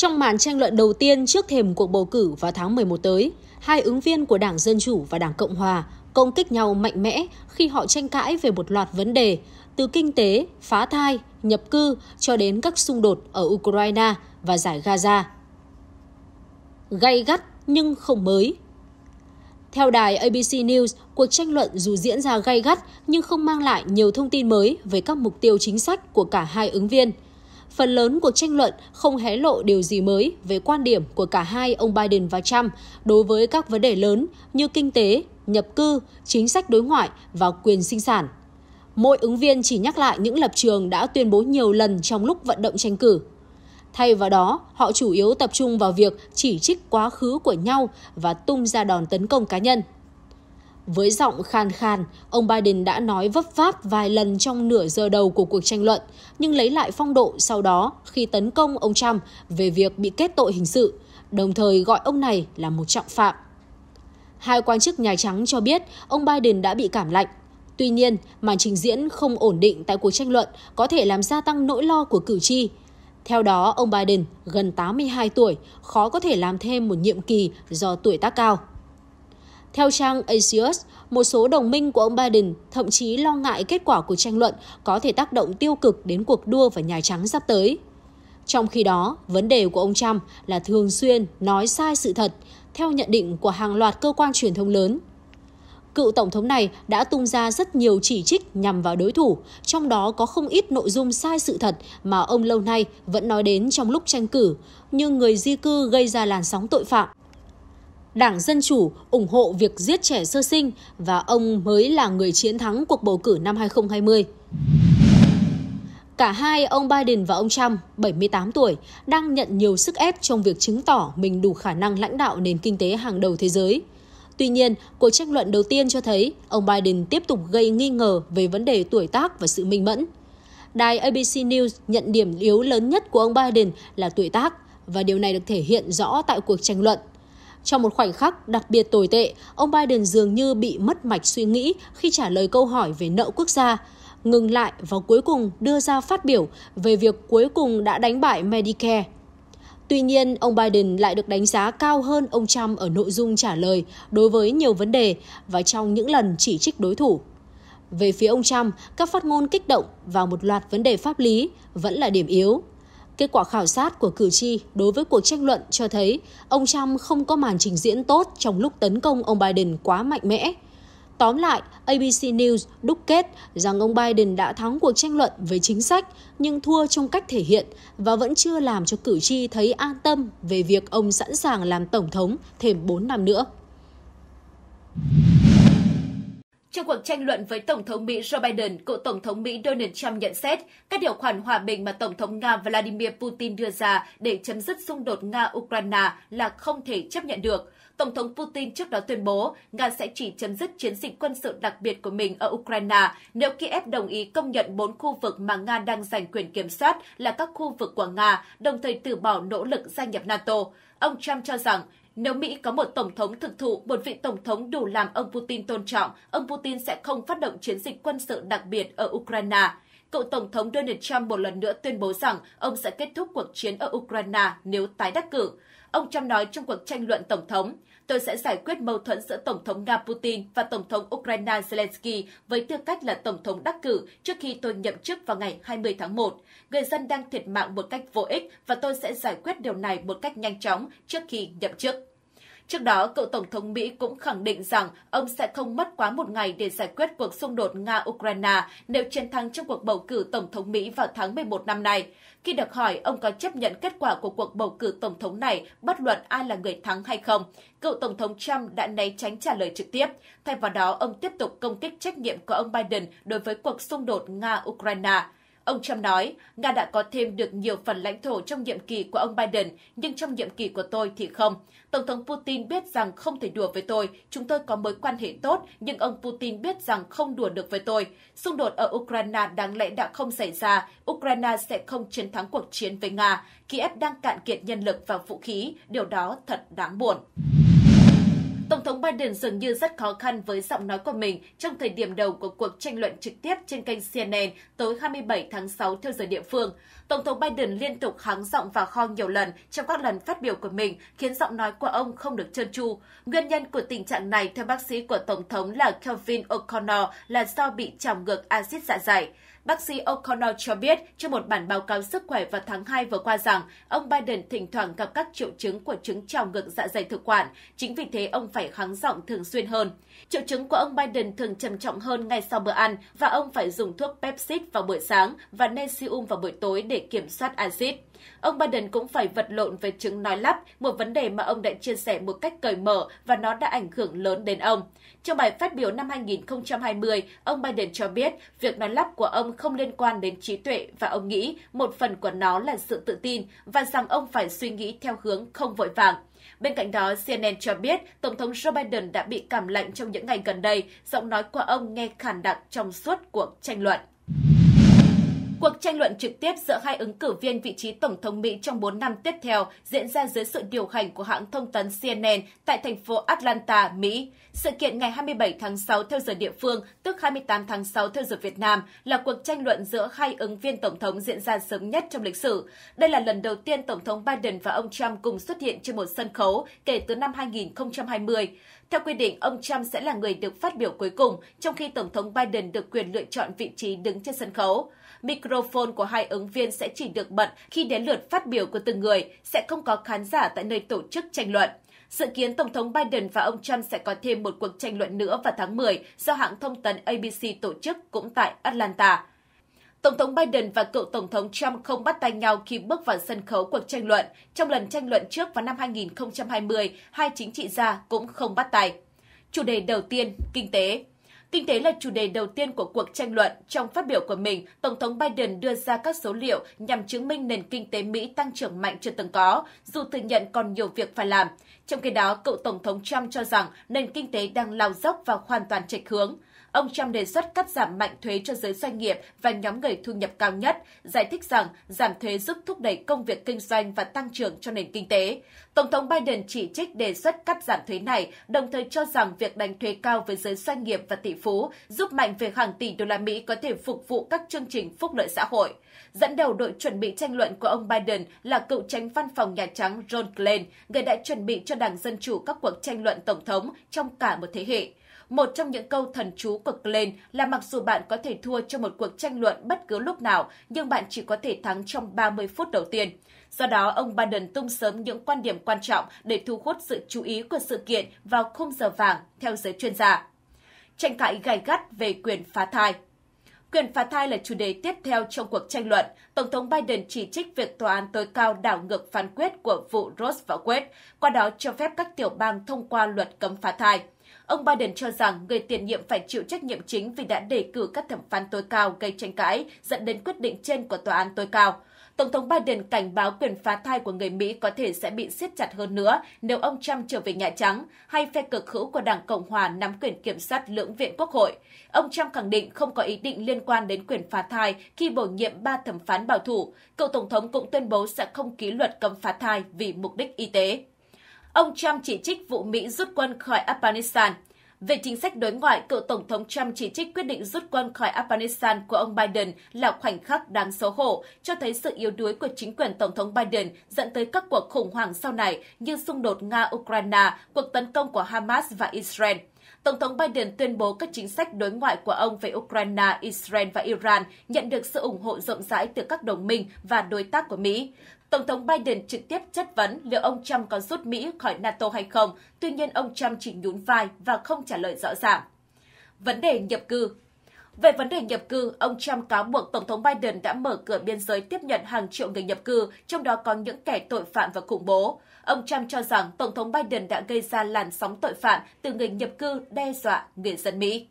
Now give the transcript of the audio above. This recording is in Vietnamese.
Trong màn tranh luận đầu tiên trước thềm cuộc bầu cử vào tháng 11 tới, hai ứng viên của Đảng Dân Chủ và Đảng Cộng Hòa công kích nhau mạnh mẽ khi họ tranh cãi về một loạt vấn đề, từ kinh tế, phá thai, nhập cư cho đến các xung đột ở Ukraine và giải Gaza. Gay gắt nhưng không mới. Theo đài ABC News, cuộc tranh luận dù diễn ra gay gắt nhưng không mang lại nhiều thông tin mới về các mục tiêu chính sách của cả hai ứng viên – phần lớn cuộc tranh luận không hé lộ điều gì mới về quan điểm của cả hai ông Biden và Trump đối với các vấn đề lớn như kinh tế, nhập cư, chính sách đối ngoại và quyền sinh sản. Mỗi ứng viên chỉ nhắc lại những lập trường đã tuyên bố nhiều lần trong lúc vận động tranh cử. Thay vào đó, họ chủ yếu tập trung vào việc chỉ trích quá khứ của nhau và tung ra đòn tấn công cá nhân. Với giọng khan khan, ông Biden đã nói vấp váp vài lần trong nửa giờ đầu của cuộc tranh luận, nhưng lấy lại phong độ sau đó khi tấn công ông Trump về việc bị kết tội hình sự, đồng thời gọi ông này là một trọng phạm. Hai quan chức Nhà Trắng cho biết ông Biden đã bị cảm lạnh. Tuy nhiên, màn trình diễn không ổn định tại cuộc tranh luận có thể làm gia tăng nỗi lo của cử tri. Theo đó, ông Biden, gần 82 tuổi, khó có thể làm thêm một nhiệm kỳ do tuổi tác cao. Theo trang Axios, một số đồng minh của ông Biden thậm chí lo ngại kết quả của tranh luận có thể tác động tiêu cực đến cuộc đua vào Nhà Trắng sắp tới. Trong khi đó, vấn đề của ông Trump là thường xuyên nói sai sự thật, theo nhận định của hàng loạt cơ quan truyền thông lớn. Cựu tổng thống này đã tung ra rất nhiều chỉ trích nhằm vào đối thủ, trong đó có không ít nội dung sai sự thật mà ông lâu nay vẫn nói đến trong lúc tranh cử, như người di cư gây ra làn sóng tội phạm, Đảng Dân Chủ ủng hộ việc giết trẻ sơ sinh và ông mới là người chiến thắng cuộc bầu cử năm 2020. Cả hai ông Biden và ông Trump, 78 tuổi, đang nhận nhiều sức ép trong việc chứng tỏ mình đủ khả năng lãnh đạo nền kinh tế hàng đầu thế giới. Tuy nhiên, cuộc tranh luận đầu tiên cho thấy ông Biden tiếp tục gây nghi ngờ về vấn đề tuổi tác và sự minh mẫn. Đài ABC News nhận điểm yếu lớn nhất của ông Biden là tuổi tác và điều này được thể hiện rõ tại cuộc tranh luận. Trong một khoảnh khắc đặc biệt tồi tệ, ông Biden dường như bị mất mạch suy nghĩ khi trả lời câu hỏi về nợ quốc gia ngừng lại và cuối cùng đưa ra phát biểu về việc cuối cùng đã đánh bại Medicare. Tuy nhiên, ông Biden lại được đánh giá cao hơn ông Trump ở nội dung trả lời đối với nhiều vấn đề và trong những lần chỉ trích đối thủ. Về phía ông Trump, các phát ngôn kích động vào một loạt vấn đề pháp lý vẫn là điểm yếu. Kết quả khảo sát của cử tri đối với cuộc tranh luận cho thấy ông Trump không có màn trình diễn tốt trong lúc tấn công ông Biden quá mạnh mẽ. Tóm lại, ABC News đúc kết rằng ông Biden đã thắng cuộc tranh luận về chính sách nhưng thua trong cách thể hiện và vẫn chưa làm cho cử tri thấy an tâm về việc ông sẵn sàng làm tổng thống thêm 4 năm nữa. Trong cuộc tranh luận với Tổng thống Mỹ Joe Biden, cựu Tổng thống Mỹ Donald Trump nhận xét các điều khoản hòa bình mà Tổng thống Nga Vladimir Putin đưa ra để chấm dứt xung đột Nga-Ukraine là không thể chấp nhận được. Tổng thống Putin trước đó tuyên bố Nga sẽ chỉ chấm dứt chiến dịch quân sự đặc biệt của mình ở Ukraine nếu Kiev đồng ý công nhận bốn khu vực mà Nga đang giành quyền kiểm soát là các khu vực của Nga, đồng thời từ bỏ nỗ lực gia nhập NATO. Ông Trump cho rằng nếu Mỹ có một tổng thống thực thụ, một vị tổng thống đủ làm ông Putin tôn trọng, ông Putin sẽ không phát động chiến dịch quân sự đặc biệt ở Ukraine. Cựu Tổng thống Donald Trump một lần nữa tuyên bố rằng ông sẽ kết thúc cuộc chiến ở Ukraine nếu tái đắc cử. Ông Trump nói trong cuộc tranh luận Tổng thống, tôi sẽ giải quyết mâu thuẫn giữa Tổng thống Nga Putin và Tổng thống Ukraine Zelensky với tư cách là Tổng thống đắc cử trước khi tôi nhậm chức vào ngày 20 tháng 1. Người dân đang thiệt mạng một cách vô ích và tôi sẽ giải quyết điều này một cách nhanh chóng trước khi nhậm chức. Trước đó, cựu Tổng thống Mỹ cũng khẳng định rằng ông sẽ không mất quá một ngày để giải quyết cuộc xung đột Nga-Ukraine nếu chiến thắng trong cuộc bầu cử Tổng thống Mỹ vào tháng 11 năm nay. Khi được hỏi ông có chấp nhận kết quả của cuộc bầu cử Tổng thống này, bất luận ai là người thắng hay không, cựu Tổng thống Trump đã né tránh trả lời trực tiếp. Thay vào đó, ông tiếp tục công kích trách nhiệm của ông Biden đối với cuộc xung đột Nga-Ukraine. Ông Trump nói, Nga đã có thêm được nhiều phần lãnh thổ trong nhiệm kỳ của ông Biden, nhưng trong nhiệm kỳ của tôi thì không. Tổng thống Putin biết rằng không thể đùa với tôi, chúng tôi có mối quan hệ tốt, nhưng ông Putin biết rằng không đùa được với tôi. Xung đột ở Ukraine đáng lẽ đã không xảy ra, Ukraine sẽ không chiến thắng cuộc chiến với Nga. Kiev đang cạn kiệt nhân lực và vũ khí, điều đó thật đáng buồn. Tổng thống Biden dường như rất khó khăn với giọng nói của mình trong thời điểm đầu của cuộc tranh luận trực tiếp trên kênh CNN tối 27 tháng 6 theo giờ địa phương. Tổng thống Biden liên tục hắng giọng và kho nhiều lần trong các lần phát biểu của mình, khiến giọng nói của ông không được trơn tru. Nguyên nhân của tình trạng này theo bác sĩ của Tổng thống là Kelvin O'Connor là do bị trào ngược axit dạ dày. Bác sĩ O'Connor cho biết trong một bản báo cáo sức khỏe vào tháng 2 vừa qua rằng ông Biden thỉnh thoảng gặp các triệu chứng của chứng trào ngược dạ dày thực quản, chính vì thế ông phải kháng giọng thường xuyên hơn. Triệu chứng của ông Biden thường trầm trọng hơn ngay sau bữa ăn và ông phải dùng thuốc Pepsid vào buổi sáng và nexium vào buổi tối để kiểm soát axit. Ông Biden cũng phải vật lộn về chứng nói lắp, một vấn đề mà ông đã chia sẻ một cách cởi mở và nó đã ảnh hưởng lớn đến ông. Trong bài phát biểu năm 2020, ông Biden cho biết việc nói lắp của ông không liên quan đến trí tuệ và ông nghĩ một phần của nó là sự tự tin và rằng ông phải suy nghĩ theo hướng không vội vàng. Bên cạnh đó, CNN cho biết Tổng thống Joe Biden đã bị cảm lạnh trong những ngày gần đây, giọng nói của ông nghe khàn đặc trong suốt cuộc tranh luận. Cuộc tranh luận trực tiếp giữa hai ứng cử viên vị trí Tổng thống Mỹ trong 4 năm tiếp theo diễn ra dưới sự điều hành của hãng thông tấn CNN tại thành phố Atlanta, Mỹ. Sự kiện ngày 27 tháng 6 theo giờ địa phương, tức 28 tháng 6 theo giờ Việt Nam, là cuộc tranh luận giữa hai ứng viên Tổng thống diễn ra sớm nhất trong lịch sử. Đây là lần đầu tiên Tổng thống Biden và ông Trump cùng xuất hiện trên một sân khấu kể từ năm 2020. Theo quy định, ông Trump sẽ là người được phát biểu cuối cùng, trong khi Tổng thống Biden được quyền lựa chọn vị trí đứng trên sân khấu. Micro microphone của hai ứng viên sẽ chỉ được bật khi đến lượt phát biểu của từng người, sẽ không có khán giả tại nơi tổ chức tranh luận. Dự kiến Tổng thống Biden và ông Trump sẽ có thêm một cuộc tranh luận nữa vào tháng 10 do hãng thông tấn ABC tổ chức cũng tại Atlanta. Tổng thống Biden và cựu Tổng thống Trump không bắt tay nhau khi bước vào sân khấu cuộc tranh luận. Trong lần tranh luận trước vào năm 2020, hai chính trị gia cũng không bắt tay. Chủ đề đầu tiên, kinh tế. Kinh tế là chủ đề đầu tiên của cuộc tranh luận. Trong phát biểu của mình, Tổng thống Biden đưa ra các số liệu nhằm chứng minh nền kinh tế Mỹ tăng trưởng mạnh chưa từng có, dù thừa nhận còn nhiều việc phải làm. Trong khi đó, cựu Tổng thống Trump cho rằng nền kinh tế đang lao dốc và hoàn toàn trạch hướng. Ông Trump đề xuất cắt giảm mạnh thuế cho giới doanh nghiệp và nhóm người thu nhập cao nhất, giải thích rằng giảm thuế giúp thúc đẩy công việc kinh doanh và tăng trưởng cho nền kinh tế. Tổng thống Biden chỉ trích đề xuất cắt giảm thuế này, đồng thời cho rằng việc đánh thuế cao với giới doanh nghiệp và tỷ phú giúp mạnh về hàng tỷ đô la Mỹ có thể phục vụ các chương trình phúc lợi xã hội. Dẫn đầu đội chuẩn bị tranh luận của ông Biden là cựu tránh văn phòng Nhà Trắng John Glenn, người đã chuẩn bị cho Đảng Dân Chủ các cuộc tranh luận Tổng thống trong cả một thế hệ. Một trong những câu thần chú cực lên là mặc dù bạn có thể thua trong một cuộc tranh luận bất cứ lúc nào, nhưng bạn chỉ có thể thắng trong 30 phút đầu tiên. Do đó, ông Biden tung sớm những quan điểm quan trọng để thu hút sự chú ý của sự kiện vào khung giờ vàng, theo giới chuyên gia. Tranh cãi gay gắt về quyền phá thai Quyền phá thai là chủ đề tiếp theo trong cuộc tranh luận. Tổng thống Biden chỉ trích việc tòa án tối cao đảo ngược phán quyết của vụ Ross và Wade, qua đó cho phép các tiểu bang thông qua luật cấm phá thai. Ông Biden cho rằng người tiền nhiệm phải chịu trách nhiệm chính vì đã đề cử các thẩm phán tối cao gây tranh cãi dẫn đến quyết định trên của tòa án tối cao. Tổng thống Biden cảnh báo quyền phá thai của người Mỹ có thể sẽ bị siết chặt hơn nữa nếu ông Trump trở về Nhà Trắng hay phe cực hữu của Đảng Cộng hòa nắm quyền kiểm soát lưỡng viện Quốc hội. Ông Trump khẳng định không có ý định liên quan đến quyền phá thai khi bổ nhiệm ba thẩm phán bảo thủ. Cựu Tổng thống cũng tuyên bố sẽ không ký luật cấm phá thai vì mục đích y tế. Ông Trump chỉ trích vụ Mỹ rút quân khỏi Afghanistan. Về chính sách đối ngoại, cựu Tổng thống Trump chỉ trích quyết định rút quân khỏi Afghanistan của ông Biden là khoảnh khắc đáng xấu hổ, cho thấy sự yếu đuối của chính quyền Tổng thống Biden dẫn tới các cuộc khủng hoảng sau này như xung đột Nga-Ukraine, cuộc tấn công của Hamas và Israel. Tổng thống Biden tuyên bố các chính sách đối ngoại của ông về Ukraine, Israel và Iran nhận được sự ủng hộ rộng rãi từ các đồng minh và đối tác của Mỹ. Tổng thống Biden trực tiếp chất vấn liệu ông Trump có rút Mỹ khỏi NATO hay không, tuy nhiên ông Trump chỉ nhún vai và không trả lời rõ ràng. Vấn đề nhập cư về vấn đề nhập cư, ông Trump cáo buộc Tổng thống Biden đã mở cửa biên giới tiếp nhận hàng triệu người nhập cư, trong đó có những kẻ tội phạm và khủng bố. Ông Trump cho rằng Tổng thống Biden đã gây ra làn sóng tội phạm từ người nhập cư đe dọa người dân Mỹ.